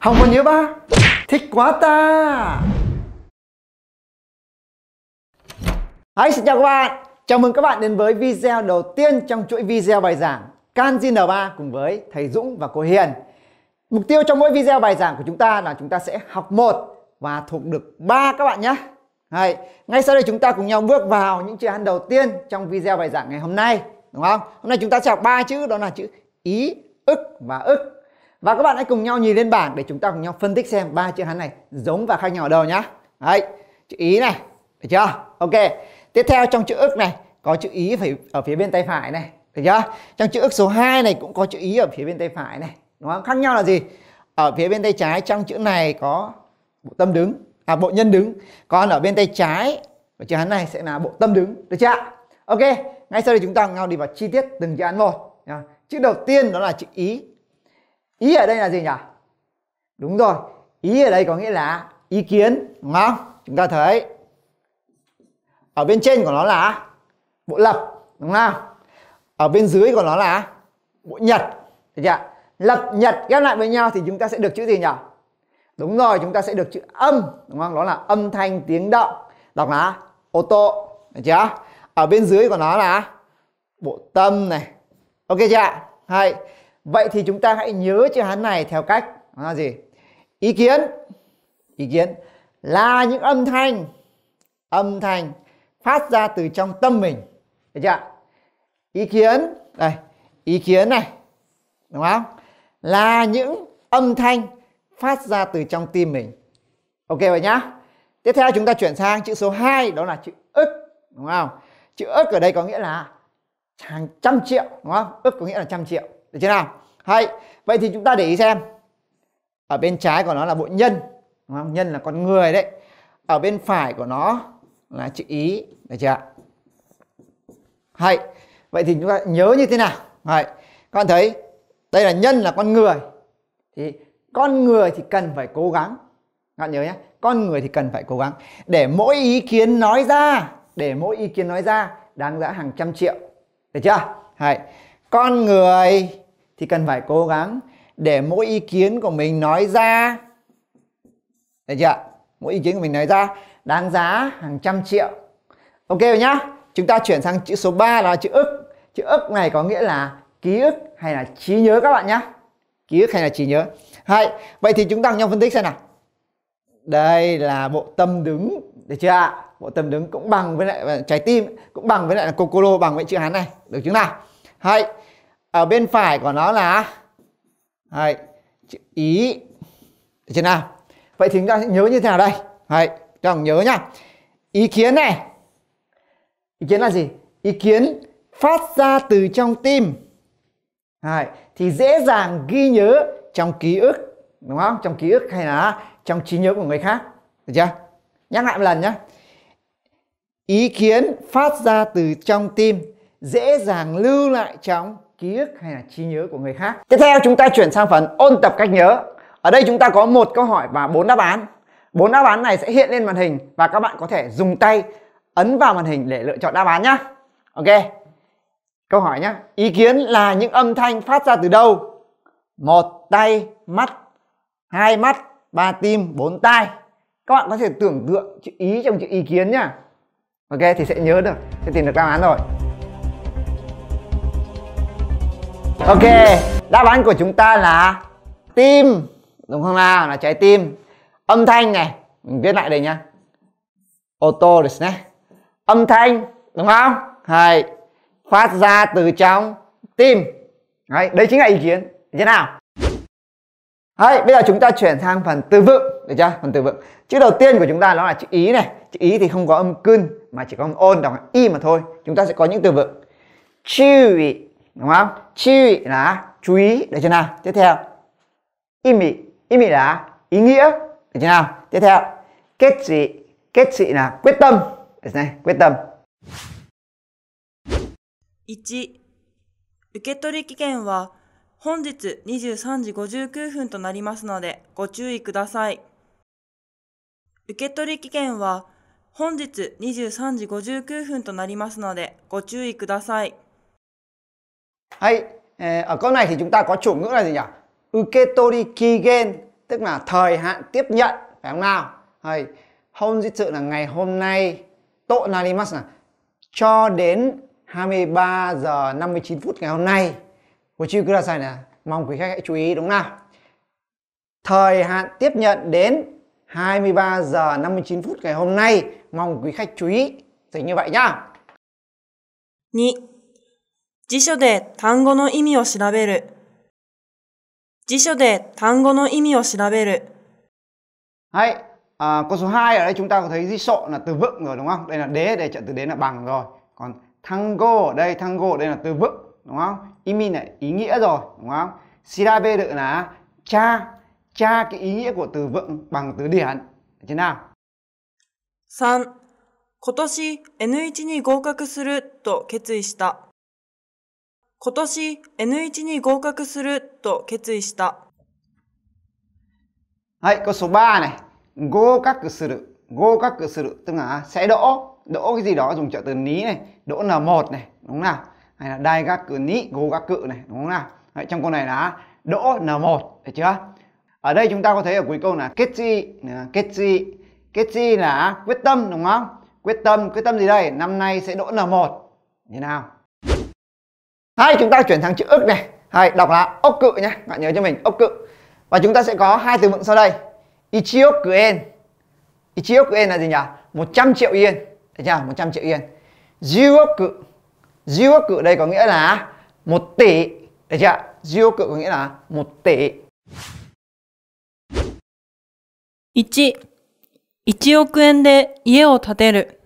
Không có nhớ ba Thích quá ta Hi, xin chào các bạn Chào mừng các bạn đến với video đầu tiên trong chuỗi video bài giảng Can N3 cùng với thầy Dũng và cô Hiền Mục tiêu trong mỗi video bài giảng của chúng ta là chúng ta sẽ học một và thuộc được ba các bạn nhé Hay. Ngay sau đây chúng ta cùng nhau bước vào những chữ Hán đầu tiên trong video bài giảng ngày hôm nay Đúng không? Hôm nay chúng ta sẽ học ba chữ đó là chữ ý, ức và ức và các bạn hãy cùng nhau nhìn lên bảng để chúng ta cùng nhau phân tích xem ba chữ Hán này giống và khác nhau ở đâu nhá. Đấy, chữ Ý này, được chưa? Ok. Tiếp theo trong chữ ức này có chữ Ý phải ở phía bên tay phải này, được chưa? Trong chữ ức số 2 này cũng có chữ Ý ở phía bên tay phải này. Đúng Khác nhau là gì? Ở phía bên tay trái trong chữ này có bộ tâm đứng, à bộ nhân đứng. Còn ở bên tay trái của chữ Hán này sẽ là bộ tâm đứng, được chưa? Ok, ngay sau đây chúng ta cùng nhau đi vào chi tiết từng chữ Hán một. Chữ đầu tiên đó là chữ Ý ý ở đây là gì nhỉ đúng rồi ý ở đây có nghĩa là ý kiến đúng không chúng ta thấy ở bên trên của nó là bộ lập đúng không ở bên dưới của nó là bộ nhật được chưa lập nhật ghép lại với nhau thì chúng ta sẽ được chữ gì nhỉ đúng rồi chúng ta sẽ được chữ âm đúng không đó là âm thanh tiếng động đọc là ô tô được chưa ở bên dưới của nó là bộ tâm này ok chưa hay Vậy thì chúng ta hãy nhớ chữ Hán này theo cách là gì? Ý kiến ý kiến là những âm thanh âm thanh phát ra từ trong tâm mình được chưa ý kiến đây ý kiến này đúng không là những âm thanh phát ra từ trong tim mình ok vậy nhá tiếp theo chúng ta chuyển sang chữ số 2 đó là chữ ức đúng không chữ ức ở đây có nghĩa là hàng trăm triệu đúng không ức có nghĩa là trăm triệu được chưa nào hay vậy thì chúng ta để ý xem ở bên trái của nó là bộ nhân đúng không? nhân là con người đấy ở bên phải của nó là chữ ý được chưa hay vậy thì chúng ta nhớ như thế nào hay các bạn thấy đây là nhân là con người thì con người thì cần phải cố gắng các bạn nhớ nhé con người thì cần phải cố gắng để mỗi ý kiến nói ra để mỗi ý kiến nói ra đáng giá hàng trăm triệu được chưa hay con người thì cần phải cố gắng để mỗi ý kiến của mình nói ra được chưa mỗi ý kiến của mình nói ra đáng giá hàng trăm triệu ok rồi nhá chúng ta chuyển sang chữ số 3 là chữ ức chữ ức này có nghĩa là ký ức hay là trí nhớ các bạn nhá ký ức hay là trí nhớ hay vậy thì chúng ta cùng nhau phân tích xem nào đây là bộ tâm đứng được chưa ạ bộ tâm đứng cũng bằng với lại trái tim cũng bằng với lại là cocolo bằng với chữ hán này được chứng nào hay. Ở bên phải của nó là Hay. Chữ ý. Được chưa nào? Vậy thì chúng ta sẽ nhớ như thế nào đây? Hay. Các bạn nhớ nhá. Ý kiến này. Ý kiến là gì? Ý kiến phát ra từ trong tim. Hay. Thì dễ dàng ghi nhớ trong ký ức. Đúng không? Trong ký ức hay là trong trí nhớ của người khác. Được chưa? Nhắc lại một lần nhé. Ý kiến phát ra từ trong tim dễ dàng lưu lại trong ký ức hay là trí nhớ của người khác. Tiếp theo chúng ta chuyển sang phần ôn tập cách nhớ. Ở đây chúng ta có một câu hỏi và bốn đáp án. Bốn đáp án này sẽ hiện lên màn hình và các bạn có thể dùng tay ấn vào màn hình để lựa chọn đáp án nhé. Ok. Câu hỏi nhá. Ý kiến là những âm thanh phát ra từ đâu? Một tay, mắt, hai mắt, ba tim, bốn tai. Các bạn có thể tưởng tượng chữ ý trong chữ ý kiến nhá. Ok thì sẽ nhớ được, sẽ tìm được đáp án rồi. ok đáp án của chúng ta là tim đúng không nào là trái tim âm thanh này mình viết lại đây nhá ô tô nhé âm thanh đúng không hay phát ra từ trong tim đấy, đấy chính là ý kiến thế nào Đấy, bây giờ chúng ta chuyển sang phần từ vựng được chưa phần từ vựng chữ đầu tiên của chúng ta nó là chữ ý này chữ ý thì không có âm cưng mà chỉ có âm ôn đọc là y mà thôi chúng ta sẽ có những từ vựng chewy đúng không chi là chú ý được chưa nào tiếp theo ý mị ý mị là ý nghĩa được chưa nào tiếp theo kết trị kết trị là quyết tâm được này quyết tâm 1受取期限は本日23時59分となりますのでご注意ください受取期限は本日23時59分となりますのでご注意ください。hay ờ, ở câu này thì chúng ta có chủ ngữ là gì nhỉ uketori kigen tức là thời hạn tiếp nhận phải không nào hay hôn di sự là ngày hôm nay tộ narimasu là cho đến 23 giờ 59 phút ngày hôm nay Hochi Kurasai là mong quý khách hãy chú ý đúng nào thời hạn tiếp nhận đến 23 giờ 59 phút ngày hôm nay mong quý khách chú ý dịch như vậy nhá 2辞書で単語の意味を調べる。辞書で単語の意味を調べる。はい。À, câu số 2 ở đây chúng ta có thấy dĩ sọ là từ vựng rồi đúng không? Đây là đế, đây trận từ đế là bằng rồi. Còn tango ở đây, tango ở đây là từ vựng đúng không? Imi là ý nghĩa rồi đúng không? Shirabe được là cha. Cha cái ý nghĩa của từ vựng bằng từ điển. Thế nào? 3. 今年 N1 に合格すると決意した。今年 N1 に合格すると決意した。はい、これそばね。合格する。合格する。Tức là sẽ đỗ. Đỗ cái gì đó dùng trợ từ ní này. Đỗ N1 này. Đúng không nào? Hay là đai gác cử ní, gô gác cự này. Đúng không nào? Đấy, trong câu này là đỗ N1. Được chưa? Ở đây chúng ta có thấy ở cuối câu là kết chi. Kết chi. Kết chi là quyết tâm đúng không? Quyết tâm. Quyết tâm gì đây? Năm nay sẽ đỗ N1. Như nào? hai chúng ta chuyển sang chữ ức này. Hay đọc là ốc cự nhé. Bạn nhớ cho mình ốc cự. Và chúng ta sẽ có hai từ vựng sau đây. Ichioku en. Ichioku en là gì nhỉ? 100 triệu yên. Được chưa? 100 triệu yên. Jiuoku. Jiuoku đây có nghĩa là 1 tỷ. Được chưa? Jiuoku có nghĩa là 1 tỷ. 1. 1億円で家を建てる。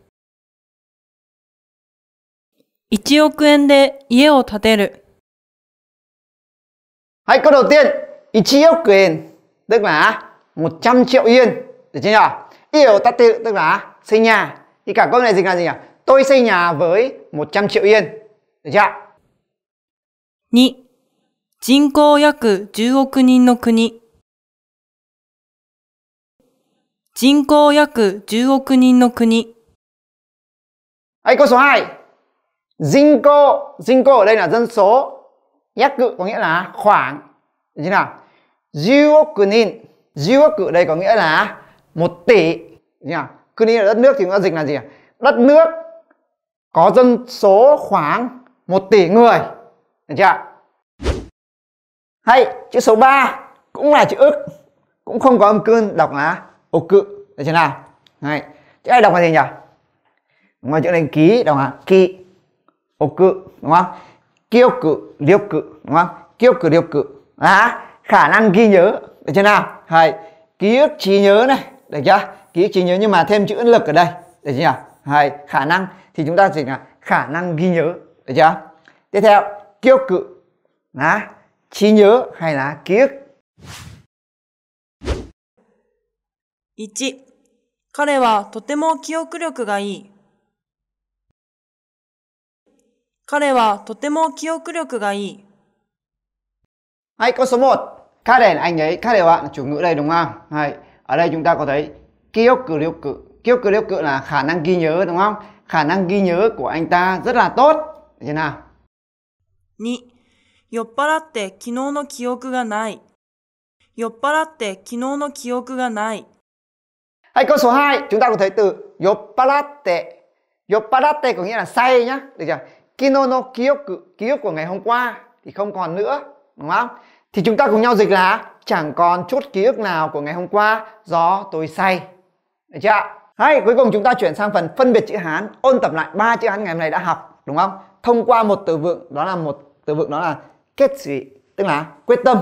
1億円で家を建てる。はい、これを言う。1億円。だまあ、もう1 0円。で、じゃあ、家を建てる。だから、せいや。いか、これは何ですかどせいや、ぶい、もう1 0円。じゃあ。2、人口約10億人の国。人口約10億人の国。はい、こそ、はい。Jinko, Jinko ở đây là dân số. Yaku có nghĩa là khoảng. như chưa nào? Jiwokunin, Jiwoku ở đây có nghĩa là một tỷ. Được chưa? Kunin là đất nước thì chúng dịch là gì? À? Đất nước có dân số khoảng một tỷ người. Được chưa? Hay, chữ số 3 cũng là chữ ức. Cũng không có âm cương đọc là ô cự. Được chưa nào? Này, chữ này đọc là gì nhỉ? Ngoài chữ này ký đọc là kỳ ô cự đúng không kiêu cự liêu cự đúng không kiêu cự liêu cự à khả năng ghi nhớ được chưa nào hay ký ức trí nhớ này được chưa ký ức trí nhớ nhưng mà thêm chữ lực ở đây được chưa hay khả năng thì chúng ta dịch là khả năng ghi nhớ được chưa tiếp theo kiêu cự là trí nhớ hay là ký ức 1彼はとても記憶力がいい彼はとても記憶力がいい。はい、この1。彼は、あ、彼は、主語だよ、はい。あれ、chúng ta có thấy、記憶力、記憶力な、可能 ghi nhớ、đúng không? 可能 ghi nhớ của anh ta rất là t ố 酔っ払って、昨日の記憶がない。酔っ払って、昨日の記憶がない。はい、この数 2. chúng ta có thấy từ、酔っ払って、酔っ払って、これは、say nhá。đ kino no kiyoku ký ức của ngày hôm qua thì không còn nữa đúng không thì chúng ta cùng nhau dịch là chẳng còn chút ký ức nào của ngày hôm qua do tôi say được chưa hay cuối cùng chúng ta chuyển sang phần phân biệt chữ hán ôn tập lại ba chữ hán ngày hôm nay đã học đúng không thông qua một từ vựng đó là một từ vựng đó là kết dị tức là quyết tâm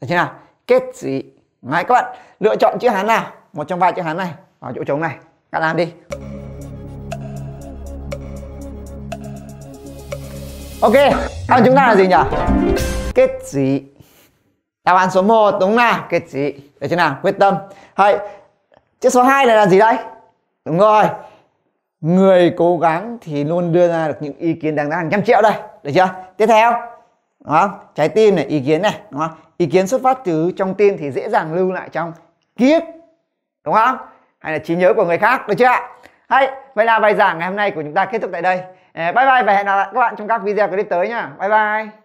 được chưa nào kết dị ngay các bạn lựa chọn chữ hán nào một trong ba chữ hán này vào chỗ trống này các bạn làm đi Ok, đáp chúng ta là gì nhỉ? Kết gì? Đáp án số 1 đúng là kết gì? Được chưa nào? Quyết tâm. Hay chữ số 2 này là gì đây? Đúng rồi. Người cố gắng thì luôn đưa ra được những ý kiến đáng giá hàng trăm triệu đây, được chưa? Tiếp theo. Đó, trái tim này, ý kiến này, đúng không? Ý kiến xuất phát từ trong tim thì dễ dàng lưu lại trong kiếp, Đúng không? Hay là trí nhớ của người khác, được chưa ạ? Hay, vậy là bài giảng ngày hôm nay của chúng ta kết thúc tại đây. Ờ, bye bye và hẹn gặp lại các bạn trong các video clip tới nha bye bye